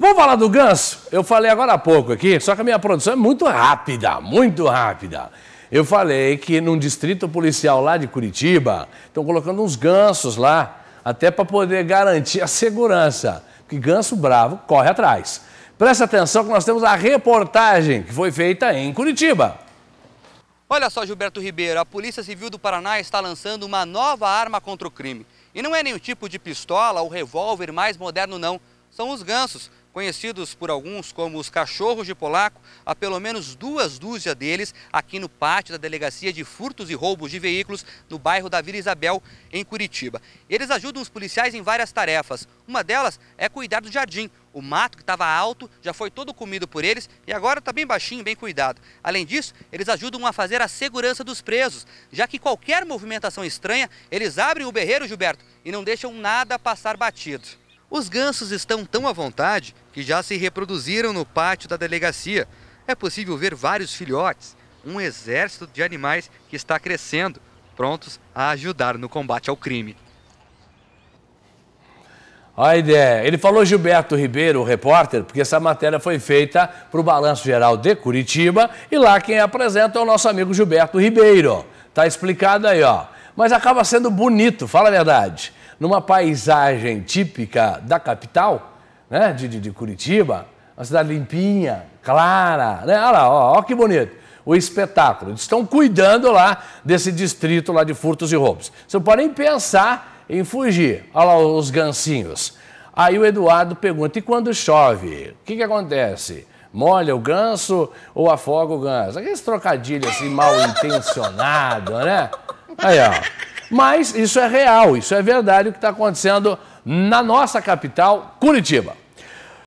Vamos falar do ganso? Eu falei agora há pouco aqui, só que a minha produção é muito rápida, muito rápida. Eu falei que num distrito policial lá de Curitiba, estão colocando uns gansos lá, até para poder garantir a segurança. Porque ganso bravo corre atrás. Presta atenção que nós temos a reportagem que foi feita em Curitiba. Olha só, Gilberto Ribeiro, a Polícia Civil do Paraná está lançando uma nova arma contra o crime. E não é nenhum tipo de pistola ou revólver mais moderno, não. São os gansos, conhecidos por alguns como os cachorros de polaco, há pelo menos duas dúzia deles aqui no pátio da Delegacia de Furtos e Roubos de Veículos, no bairro da Vila Isabel, em Curitiba. Eles ajudam os policiais em várias tarefas. Uma delas é cuidar do jardim. O mato que estava alto já foi todo comido por eles e agora está bem baixinho, bem cuidado. Além disso, eles ajudam a fazer a segurança dos presos, já que qualquer movimentação estranha, eles abrem o berreiro, Gilberto, e não deixam nada passar batido. Os gansos estão tão à vontade que já se reproduziram no pátio da delegacia. É possível ver vários filhotes, um exército de animais que está crescendo, prontos a ajudar no combate ao crime. Olha a ideia. Ele falou Gilberto Ribeiro, o repórter, porque essa matéria foi feita para o Balanço Geral de Curitiba e lá quem apresenta é o nosso amigo Gilberto Ribeiro. Tá explicado aí, ó. Mas acaba sendo bonito, fala a verdade numa paisagem típica da capital, né, de, de, de Curitiba, uma cidade limpinha, clara, né? Olha lá, ó, ó que bonito o espetáculo. Eles estão cuidando lá desse distrito lá de furtos e roubos. Você não pode nem pensar em fugir. Olha lá os gancinhos. Aí o Eduardo pergunta: e quando chove? O que, que acontece? Molha o ganso ou afoga o ganso? Aqueles trocadilhos assim mal intencionado, né? Aí, ó. Mas isso é real, isso é verdade o que está acontecendo na nossa capital, Curitiba.